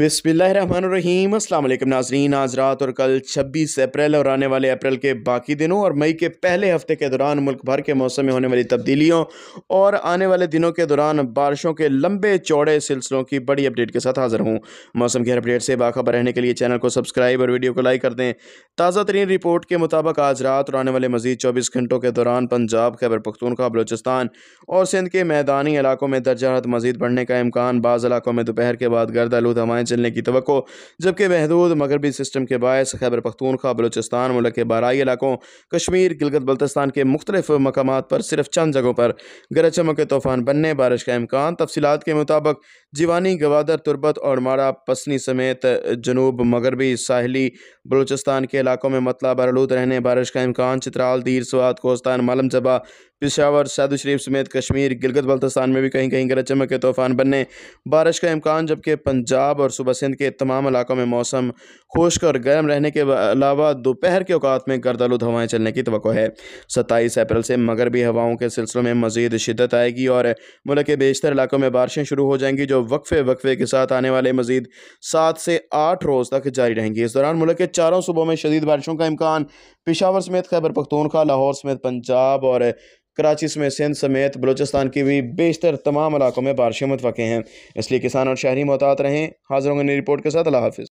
रहीम असल नाजरीन आज रात और कल 26 अप्रैल और आने वाले अप्रैल के बाकी दिनों और मई के पहले हफ्ते के दौरान मुल्क भर के मौसम में होने वाली तब्दीलियों और आने वाले दिनों के दौरान बारिशों के लंबे चौड़े सिलसिलों की बड़ी अपडेट के साथ हाजिर हूँ मौसम की हर अपडेट से बाखबर रहने के लिए चैनल को सब्सक्राइब और वीडियो को लाइक कर दें ताज़ा तरीन रिपोर्ट के मुताबिक आज रात और आने वाले मजीद चौबीस घंटों के दौरान पंजाब खैबर पख्तूनखा बलोचिस्तान और सिंध के मैदानी इलाकों में दर्जा हद मजीद बढ़ने का इम्कान बाज़ इलाकों में दोपहर के बाद गर्द आलूद हवाएँ हवाएं चलने की तो जबकि महदूद मगरबी सिस्टम के बायस खैबर पख्तूनखा बलोचिस्तान मुल्क के बारई इलाकों कश्मीर गिलगत बल्तिस्तान के मुख्तलिफ मकाम पर सिर्फ चंद जगहों पर गरज चमक के तूफ़ान बनने बारिश का इम्कान तफसीत के मुताबिक जीवानी गवादर तुरबत और माड़ा पसनी समेत जनूब मगरबी साहली बलोचिस्तान के इलाकों में मतला बरलूद रहने बारिश का इम्कान चित्राल दीर स्वाद कोस्तान मालम जबा पिशावर सैदू शरीफ समेत कश्मीर गिलगत बल्तिस्तान में भी कहीं कहीं गरज चमक के तूफ़ान बनने बारिश का इम्कान जबकि पंजाब और सुबह सिंध के तमाम इलाकों में मौसम खुश्क और गर्म रहने के अलावा दोपहर के अवकात में गर्दालू हवाएं चलने की तो है सत्ताईस अप्रैल से मगरबी हवाओं के सिलसिलों में मजीद शिदत आएगी और मुल्क के बेशतर इलाकों में बारिशें शुरू हो जाएंगी जो वक्फे वक्फे के साथ आने वाले मजीद सात से आठ रोज़ तक जारी रहेंगी इस दौरान मुल्क के चारों सूबों में शदीद बारिशों का इम्कान पिशावर समेत खैबर पख्तूनखा लाहौर समेत पंजाब और कराची समेत सिंध समेत बलोचिस्तान के भी बेशतर तमाम इलाकों में बारिशें मुतफ़ हैं इसलिए किसान और शहरी मोहतात रहें हाजिर होंगे नई रिपोर्ट के साथ अला हाफिज़